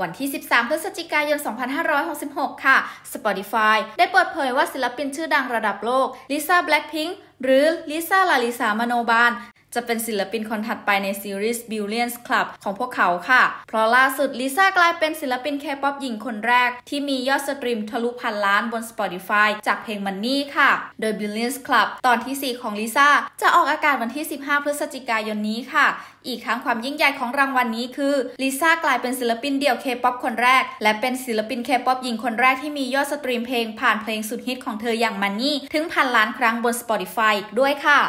วันที่ 13 พฤศจิกายน 2566 ค่ะ Spotify ได้เปิดเผยว่าศิลปินชื่อดังระดับโลกลิซ่าแบล็คพิงค์หรือลิซ่าลาลิสามโนบาลจะเป็นศิลปินคนถัดไปในซีรีส์ Billions Club ของพวกเขาค่ะ เพราะล่าสุดลิซ่ากลายเป็นศิลปินเคป๊อปหญิงคนแรก ที่มียอดสตรีมทะลุพันล้านบน Spotify จากเพลงมันนี่ค่ะ โดย Billions Club ตอนที่ 4 ของลิซ่าจะออกอากาศวันที่ 15 พฤศจิกายนนี้ค่ะ อีกครั้งความยิ่งใหญ่ของรางวัลนนี้คือลิซ่ากลายเป็นศิลปินเดี่ยวเคป๊อปคนแรก และเป็นศิลปินเคป๊อปหญิงคนแรกที่มียอดสตรีมเพลงผ่านเพลงสุดฮิตของเธออย่างมันนี่ถึงพันล้านครั้งบน Spotify อีกด้วยค่ะ